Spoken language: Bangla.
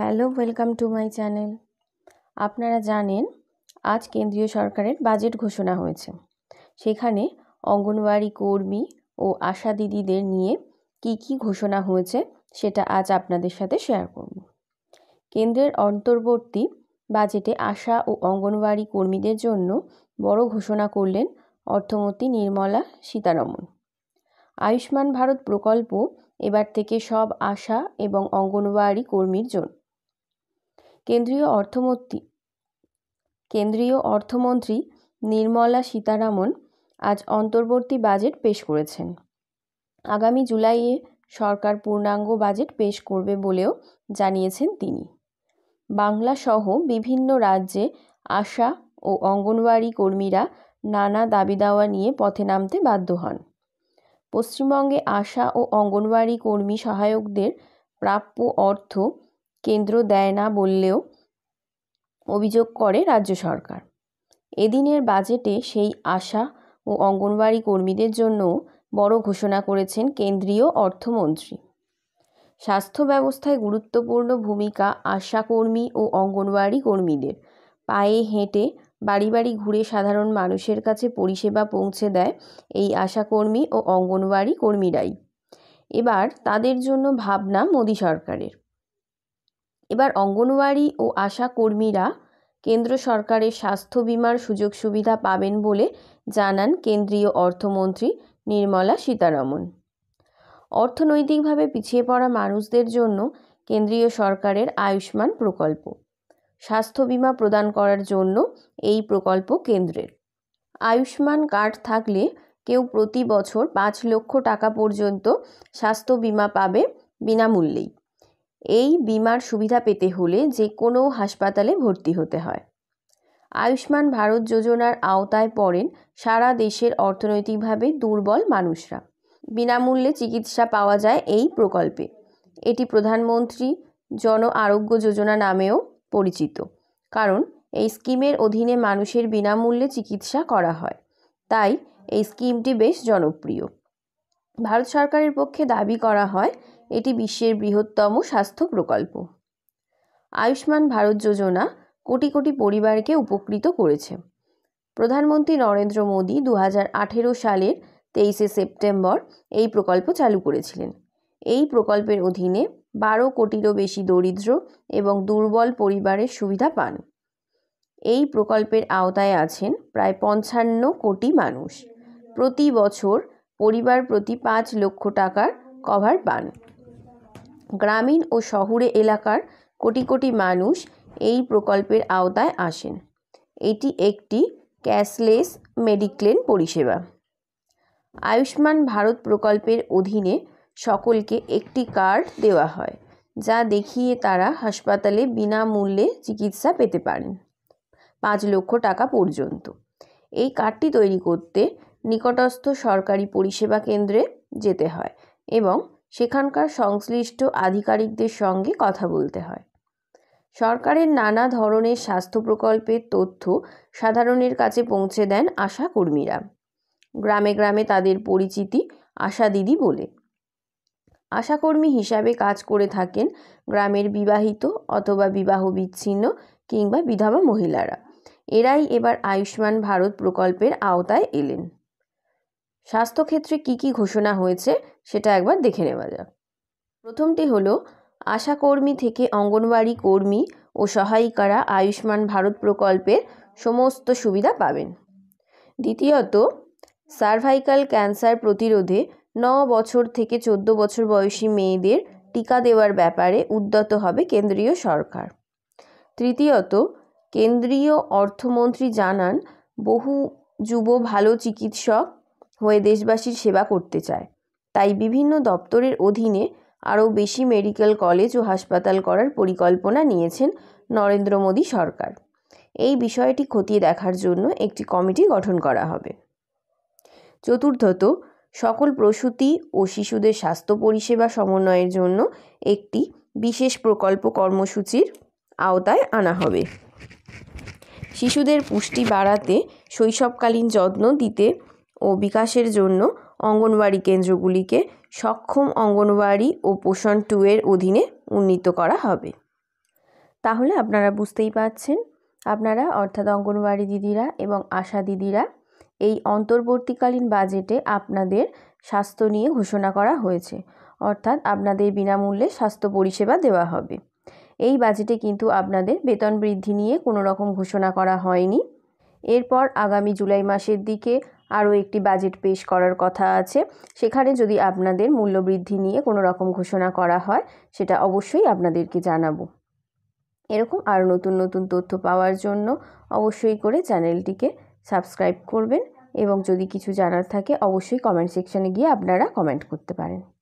hello welcome to my channel আপনারা জানেন আজ কেন্দ্রীয় সরকারের বাজেট ঘোষণা হয়েছে সেখানে অঙ্গনওয়াড়ি কর্মী ও আশা দিদিদের নিয়ে কি কি ঘোষণা হয়েছে সেটা আজ আপনাদের সাথে শেয়ার করব কেন্দ্রের অন্তর্বর্তী বাজেটে আশা ও অঙ্গনওয়াড়ি কর্মীদের জন্য বড় ঘোষণা করলেন অর্থমন্ত্রী নির্মলা সীতারমন আয়ুষ্মান ভারত প্রকল্প এবার থেকে সব আশা এবং অঙ্গনওয়াড়ি কর্মীর জন্য কেন্দ্রীয় অর্থমন্ত্রী কেন্দ্রীয় অর্থমন্ত্রী নির্মলা সীতারামন আজ অন্তর্বর্তী বাজেট পেশ করেছেন আগামী জুলাইয়ে সরকার পূর্ণাঙ্গ বাজেট পেশ করবে বলেও জানিয়েছেন তিনি বাংলাসহ বিভিন্ন রাজ্যে আশা ও অঙ্গনওয়াড়ি কর্মীরা নানা দাবি দাওয়া নিয়ে পথে নামতে বাধ্য হন পশ্চিমবঙ্গে আশা ও অঙ্গনওয়াড়ি কর্মী সহায়কদের প্রাপ্য অর্থ কেন্দ্র দেয় না বললেও অভিযোগ করে রাজ্য সরকার এদিনের বাজেটে সেই আশা ও অঙ্গনওয়াড়ি কর্মীদের জন্য বড় ঘোষণা করেছেন কেন্দ্রীয় অর্থমন্ত্রী স্বাস্থ্য ব্যবস্থায় গুরুত্বপূর্ণ ভূমিকা আশাকর্মী ও অঙ্গনওয়াড়ি কর্মীদের পায়ে হেঁটে বাড়ি বাড়ি ঘুরে সাধারণ মানুষের কাছে পরিষেবা পৌঁছে দেয় এই আশাকর্মী ও অঙ্গনওয়াড়ি কর্মীরাই এবার তাদের জন্য ভাবনা মোদী সরকারের এবার অঙ্গনওয়াড়ি ও আশা কর্মীরা কেন্দ্র সরকারের স্বাস্থ্য বিমার সুযোগ সুবিধা পাবেন বলে জানান কেন্দ্রীয় অর্থমন্ত্রী নির্মলা সীতারমন অর্থনৈতিকভাবে পিছিয়ে পড়া মানুষদের জন্য কেন্দ্রীয় সরকারের আয়ুষ্মান প্রকল্প স্বাস্থ্য বিমা প্রদান করার জন্য এই প্রকল্প কেন্দ্রের আয়ুষ্মান কার্ড থাকলে কেউ প্রতি বছর পাঁচ লক্ষ টাকা পর্যন্ত স্বাস্থ্য বিমা পাবে বিনামূল্যেই এই বিমার সুবিধা পেতে হলে যে কোনো হাসপাতালে ভর্তি হতে হয় আয়ুষ্মান ভারত যোজনার আওতায় পড়েন সারা দেশের অর্থনৈতিকভাবে দুর্বল মানুষরা বিনামূল্যে চিকিৎসা পাওয়া যায় এই প্রকল্পে এটি প্রধানমন্ত্রী জন আরোগ্য যোজনা নামেও পরিচিত কারণ এই স্কিমের অধীনে মানুষের বিনামূল্যে চিকিৎসা করা হয় তাই এই স্কিমটি বেশ জনপ্রিয় ভারত সরকারের পক্ষে দাবি করা হয় এটি বিশ্বের বৃহত্তম স্বাস্থ্য প্রকল্প আয়ুষ্মান ভারত যোজনা কোটি কোটি পরিবারকে উপকৃত করেছে প্রধানমন্ত্রী নরেন্দ্র মোদী দু সালের তেইশে সেপ্টেম্বর এই প্রকল্প চালু করেছিলেন এই প্রকল্পের অধীনে বারো কোটিরও বেশি দরিদ্র এবং দুর্বল পরিবারের সুবিধা পান এই প্রকল্পের আওতায় আছেন প্রায় পঞ্চান্ন কোটি মানুষ প্রতি বছর পরিবার প্রতি পাঁচ লক্ষ টাকার কভার পান গ্রামীণ ও শহুরে এলাকার কোটি কোটি মানুষ এই প্রকল্পের আওতায় আসেন এটি একটি ক্যাশলেস মেডিক্লেন পরিষেবা আয়ুষ্মান ভারত প্রকল্পের অধীনে সকলকে একটি কার্ড দেওয়া হয় যা দেখিয়ে তারা হাসপাতালে বিনামূল্যে চিকিৎসা পেতে পারেন পাঁচ লক্ষ টাকা পর্যন্ত এই কার্ডটি তৈরি করতে নিকটস্থ সরকারি পরিষেবা কেন্দ্রে যেতে হয় এবং সেখানকার সংশ্লিষ্ট আধিকারিকদের সঙ্গে কথা বলতে হয় সরকারের নানা ধরনের স্বাস্থ্য প্রকল্পের তথ্য সাধারণের কাছে পৌঁছে দেন আশা কর্মীরা গ্রামে গ্রামে তাদের পরিচিতি আশা দিদি বলে আশাকর্মী হিসাবে কাজ করে থাকেন গ্রামের বিবাহিত অথবা বিবাহ বিচ্ছিন্ন কিংবা বিধবা মহিলারা এরাই এবার আয়ুষ্মান ভারত প্রকল্পের আওতায় এলেন স্বাস্থ্যক্ষেত্রে কি কি ঘোষণা হয়েছে সেটা একবার দেখে নেওয়া যাক প্রথমটি হলো আশাকর্মী থেকে অঙ্গনওয়াড়ি কর্মী ও সহায়িকারা আয়ুষ্মান ভারত প্রকল্পের সমস্ত সুবিধা পাবেন দ্বিতীয়ত সার্ভাইকাল ক্যান্সার প্রতিরোধে ন বছর থেকে চোদ্দ বছর বয়সী মেয়েদের টিকা দেওয়ার ব্যাপারে উদ্যত হবে কেন্দ্রীয় সরকার তৃতীয়ত কেন্দ্রীয় অর্থমন্ত্রী জানান বহু যুব ভালো চিকিৎসক হয়ে দেশবাসীর সেবা করতে চায় তাই বিভিন্ন দপ্তরের অধীনে আরও বেশি মেডিকেল কলেজ ও হাসপাতাল করার পরিকল্পনা নিয়েছেন নরেন্দ্র মোদী সরকার এই বিষয়টি খতিয়ে দেখার জন্য একটি কমিটি গঠন করা হবে চতুর্থত সকল প্রসূতি ও শিশুদের স্বাস্থ্য পরিষেবা সমন্বয়ের জন্য একটি বিশেষ প্রকল্প কর্মসূচির আওতায় আনা হবে শিশুদের পুষ্টি বাড়াতে শৈশবকালীন যত্ন দিতে ও বিকাশের জন্য অঙ্গনওয়াড়ি কেন্দ্রগুলিকে সক্ষম অঙ্গনওয়াড়ি ও পোষণ টু এর অধীনে উন্নীত করা হবে তাহলে আপনারা বুঝতেই পাচ্ছেন আপনারা অর্থাৎ অঙ্গনওয়াড়ি দিদিরা এবং আশা দিদিরা এই অন্তর্বর্তীকালীন বাজেটে আপনাদের স্বাস্থ্য নিয়ে ঘোষণা করা হয়েছে অর্থাৎ আপনাদের বিনামূল্যে স্বাস্থ্য পরিষেবা দেওয়া হবে এই বাজেটে কিন্তু আপনাদের বেতন বৃদ্ধি নিয়ে কোনো রকম ঘোষণা করা হয়নি এরপর আগামী জুলাই মাসের দিকে আরও একটি বাজেট পেশ করার কথা আছে সেখানে যদি আপনাদের মূল্যবৃদ্ধি নিয়ে কোনো রকম ঘোষণা করা হয় সেটা অবশ্যই আপনাদেরকে জানাবো এরকম আরও নতুন নতুন তথ্য পাওয়ার জন্য অবশ্যই করে চ্যানেলটিকে সাবস্ক্রাইব করবেন এবং যদি কিছু জানার থাকে অবশ্যই কমেন্ট সেকশানে গিয়ে আপনারা কমেন্ট করতে পারেন